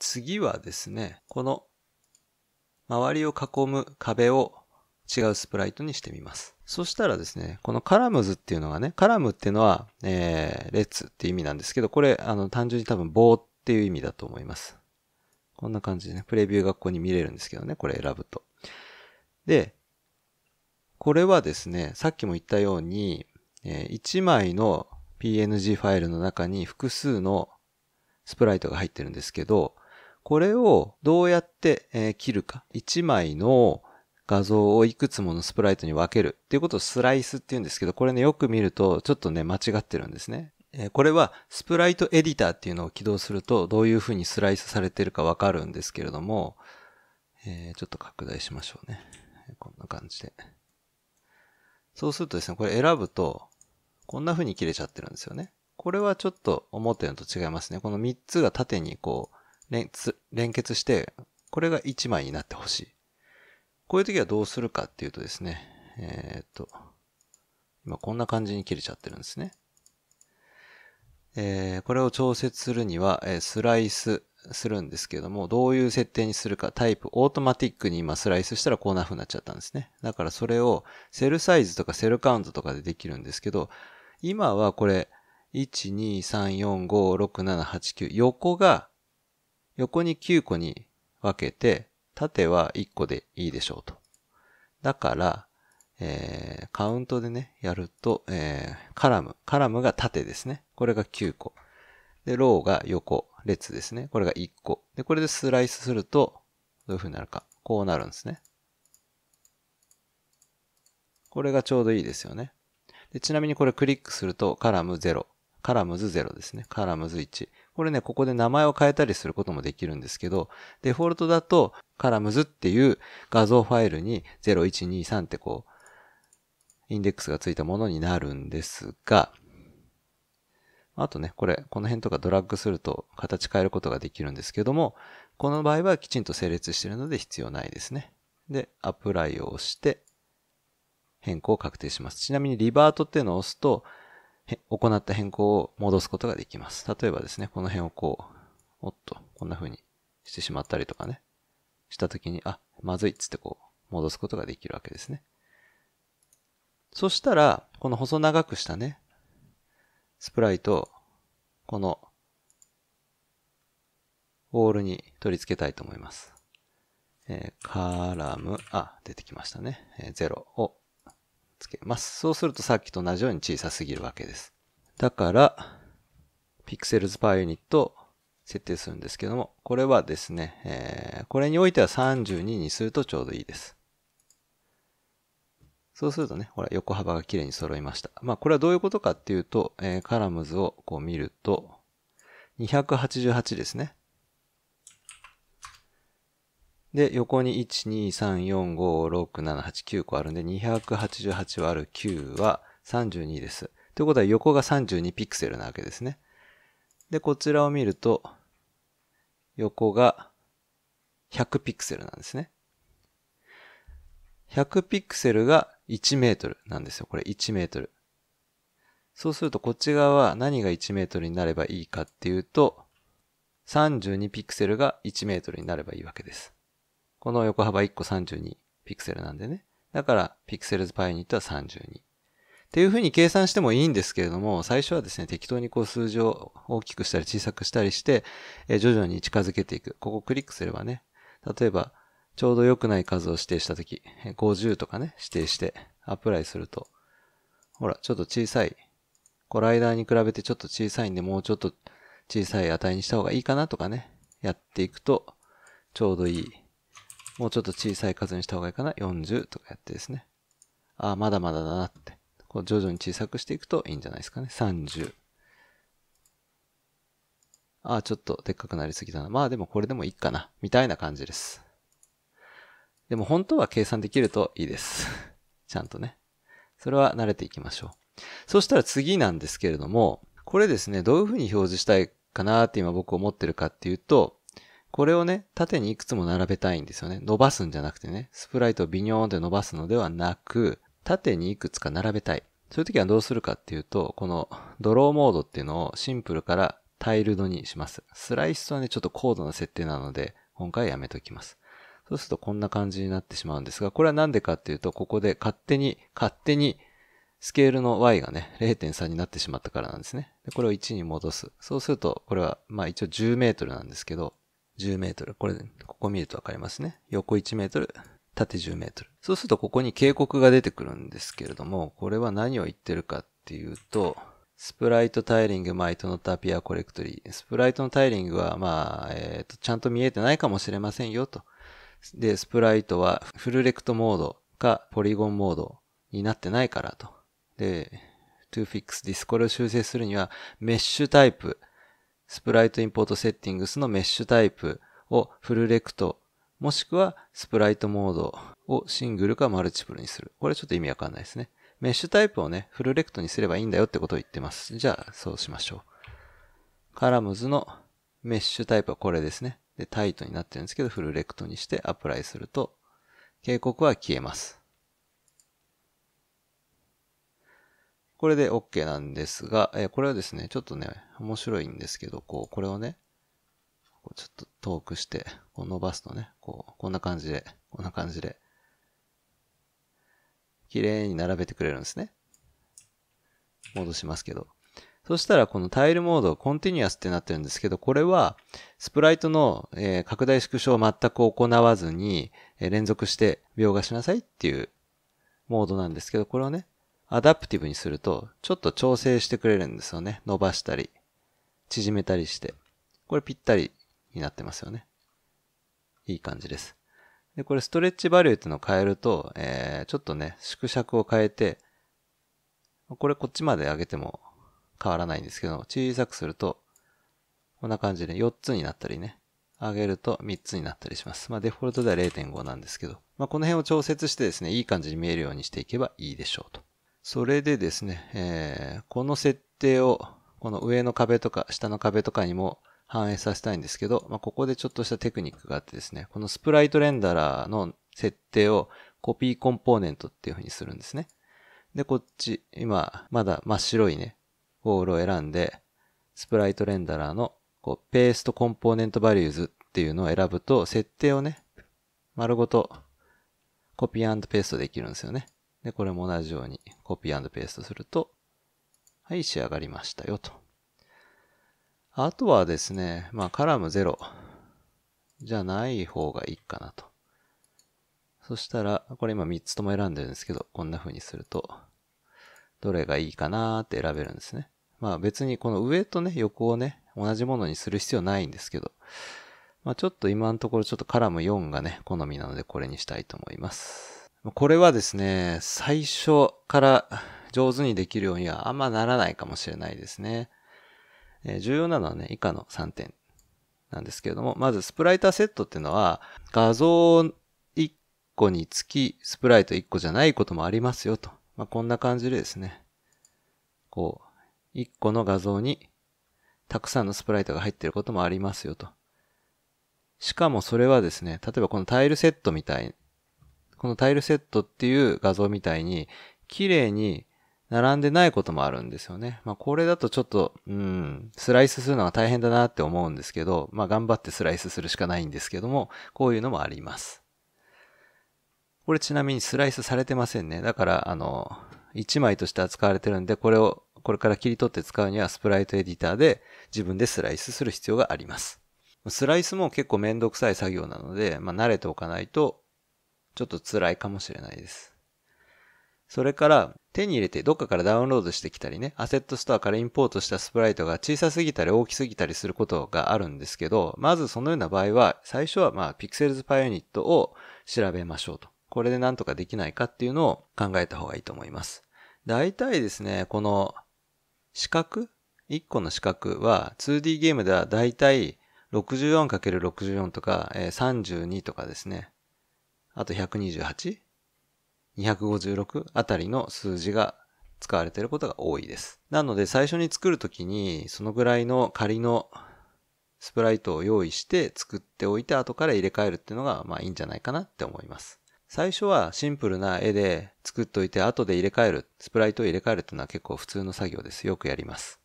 次はですね、この周りを囲む壁を違うスプライトにしてみます。そしたらですね、このカラムズっていうのがね、カラムっていうのは、えー、列って意味なんですけど、これ、あの、単純に多分棒っていう意味だと思います。こんな感じでね、プレビューがここに見れるんですけどね、これ選ぶと。で、これはですね、さっきも言ったように、えー、1枚の PNG ファイルの中に複数のスプライトが入ってるんですけど、これをどうやって、え切るか。1枚の画像をいくつものスプライトに分けるっていうことをスライスって言うんですけど、これね、よく見るとちょっとね、間違ってるんですね。えこれはスプライトエディターっていうのを起動するとどういう風にスライスされてるかわかるんですけれども、えー、ちょっと拡大しましょうね。こんな感じで。そうするとですね、これ選ぶと、こんな風に切れちゃってるんですよね。これはちょっと思ったのと違いますね。この3つが縦にこう、連連結して、これが1枚になってほしい。こういう時はどうするかっていうとですね、えー、っと、今こんな感じに切れちゃってるんですね。えー、これを調節するには、えー、スライスするんですけども、どういう設定にするか、タイプ、オートマティックに今スライスしたらこんな風になっちゃったんですね。だからそれをセルサイズとかセルカウントとかでできるんですけど、今はこれ、1、2、3、4、5、6、7、8、9、横が横に9個に分けて、縦は1個でいいでしょうと。だから、えー、カウントでね、やると、えー、カラム。カラムが縦ですね。これが9個。で、ローが横、列ですね。これが1個。で、これでスライスすると、どういう風になるか。こうなるんですね。これがちょうどいいですよね。でちなみにこれクリックすると、カラム0。カラムズ0ですね。カラムズ1。これね、ここで名前を変えたりすることもできるんですけど、デフォルトだと、カラムズっていう画像ファイルに0123ってこう、インデックスがついたものになるんですが、あとね、これ、この辺とかドラッグすると形変えることができるんですけども、この場合はきちんと整列しているので必要ないですね。で、アプライを押して、変更を確定します。ちなみにリバートっていうのを押すと、行った変更を戻すことができます。例えばですね、この辺をこう、おっと、こんな風にしてしまったりとかね、した時に、あ、まずいっつってこう、戻すことができるわけですね。そしたら、この細長くしたね、スプライトを、この、ウォールに取り付けたいと思います。えー、カラム、あ、出てきましたね。えー、0をつけます。そうするとさっきと同じように小さすぎるわけです。だから、pixels per unit を設定するんですけども、これはですね、えー、これにおいては32にするとちょうどいいです。そうするとね、ほら、横幅が綺麗に揃いました。まあ、これはどういうことかっていうと、えー、カラムズをこう見ると、288ですね。で、横に1,2,3,4,5,6,7,8,9個あるんで、288割る9は32です。ということは横が32ピクセルなわけですね。で、こちらを見ると、横が100ピクセルなんですね。100ピクセルが1メートルなんですよ。これ1メートル。そうするとこっち側は何が1メートルになればいいかっていうと、32ピクセルが1メートルになればいいわけです。この横幅1個32ピクセルなんでね。だから、ピクセルズパイニットはら32。っていう風に計算してもいいんですけれども、最初はですね、適当にこう数字を大きくしたり小さくしたりして、え徐々に近づけていく。ここクリックすればね、例えば、ちょうど良くない数を指定したとき、50とかね、指定してアプライすると、ほら、ちょっと小さい。こライダーに比べてちょっと小さいんで、もうちょっと小さい値にした方がいいかなとかね、やっていくと、ちょうどいいもうちょっと小さい数にした方がいいかな。40とかやってですね。ああ、まだまだだなって。こう徐々に小さくしていくといいんじゃないですかね。30。ああ、ちょっとでっかくなりすぎだな。まあでもこれでもいいかな。みたいな感じです。でも本当は計算できるといいです。ちゃんとね。それは慣れていきましょう。そしたら次なんですけれども、これですね、どういうふうに表示したいかなって今僕思ってるかっていうと、これをね、縦にいくつも並べたいんですよね。伸ばすんじゃなくてね、スプライトをビニョーンって伸ばすのではなく、縦にいくつか並べたい。そういう時はどうするかっていうと、このドローモードっていうのをシンプルからタイルドにします。スライスはね、ちょっと高度な設定なので、今回やめときます。そうするとこんな感じになってしまうんですが、これはなんでかっていうと、ここで勝手に、勝手にスケールの y がね、0.3になってしまったからなんですね。これを1に戻す。そうすると、これは、まあ一応10メートルなんですけど、10メートル。これ、ここ見るとわかりますね。横1メートル、縦10メートル。そうするとここに警告が出てくるんですけれども、これは何を言ってるかっていうと、スプライトタイリング、マイトのタピアコレクトリー。スプライトのタイリングは、まあ、えっ、ー、と、ちゃんと見えてないかもしれませんよと。で、スプライトはフルレクトモードかポリゴンモードになってないからと。で、to fix this これを修正するにはメッシュタイプスプライトインポートセッティングスのメッシュタイプをフルレクト、もしくはスプライトモードをシングルかマルチプルにする。これちょっと意味わかんないですね。メッシュタイプをね、フルレクトにすればいいんだよってことを言ってます。じゃあ、そうしましょう。カラムズのメッシュタイプはこれですね。で、タイトになってるんですけど、フルレクトにしてアプライすると、警告は消えます。これで OK なんですが、えこれはですね、ちょっとね、面白いんですけど、こう、これをね、ちょっと遠くして、こう伸ばすとね、こう、こんな感じで、こんな感じで、綺麗に並べてくれるんですね。戻しますけど。そしたらこのタイルモード、コンティニュアスってなってるんですけど、これはスプライトの、え拡大縮小を全く行わずに、え連続して描画しなさいっていうモードなんですけど、これをね、アダプティブにすると、ちょっと調整してくれるんですよね。伸ばしたり、縮めたりして。これぴったりになってますよね。いい感じです。で、これストレッチバリューっていうのを変えると、えー、ちょっとね、縮尺を変えて、これこっちまで上げても変わらないんですけど、小さくすると、こんな感じで4つになったりね、上げると3つになったりします。まあデフォルトでは0.5なんですけど、まあこの辺を調節してですね、いい感じに見えるようにしていけばいいでしょうと。それでですね、えー、この設定を、この上の壁とか下の壁とかにも反映させたいんですけど、まあ、ここでちょっとしたテクニックがあってですね、このスプライトレンダラーの設定をコピーコンポーネントっていう風にするんですね。で、こっち、今、まだ真っ白いね、ボールを選んで、スプライトレンダラーのこうペーストコンポーネントバリューズっていうのを選ぶと、設定をね、丸ごとコピーペーストできるんですよね。で、これも同じようにコピーペーストすると、はい、仕上がりましたよと。あとはですね、まあ、カラム0じゃない方がいいかなと。そしたら、これ今3つとも選んでるんですけど、こんな風にすると、どれがいいかなーって選べるんですね。まあ別にこの上とね、横をね、同じものにする必要ないんですけど、まあちょっと今のところちょっとカラム4がね、好みなのでこれにしたいと思います。これはですね、最初から上手にできるようにはあんまならないかもしれないですね。え重要なのはね、以下の3点なんですけれども、まずスプライターセットっていうのは画像1個につきスプライト1個じゃないこともありますよと。まあ、こんな感じでですね、こう、1個の画像にたくさんのスプライトが入ってることもありますよと。しかもそれはですね、例えばこのタイルセットみたいこのタイルセットっていう画像みたいに、綺麗に並んでないこともあるんですよね。まあ、これだとちょっと、うん、スライスするのが大変だなって思うんですけど、まあ、頑張ってスライスするしかないんですけども、こういうのもあります。これちなみにスライスされてませんね。だから、あの、1枚として扱われてるんで、これを、これから切り取って使うにはスプライトエディターで自分でスライスする必要があります。スライスも結構めんどくさい作業なので、まあ、慣れておかないとちょっと辛いかもしれないです。それから、手に入れてどっかからダウンロードしてきたりね、アセットストアからインポートしたスプライトが小さすぎたり大きすぎたりすることがあるんですけど、まずそのような場合は、最初はまあ、セルズ・パイ s ニットを調べましょうと。これでなんとかできないかっていうのを考えた方がいいと思います。大体ですね、この四角一個の四角は 2D ゲームでは大体 64×64 とか32とかですね。あと128、256あたりの数字が使われていることが多いです。なので最初に作るときにそのぐらいの仮のスプライトを用意して作っておいて後から入れ替えるっていうのがまあいいんじゃないかなって思います。最初はシンプルな絵で作っといて後で入れ替える、スプライトを入れ替えるっていうのは結構普通の作業です。よくやります。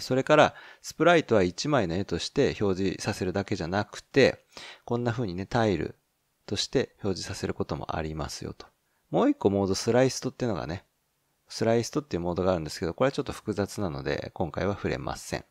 それから、スプライトは1枚の絵として表示させるだけじゃなくて、こんな風にね、タイルとして表示させることもありますよと。もう一個モードスライストっていうのがね、スライストっていうモードがあるんですけど、これはちょっと複雑なので、今回は触れません。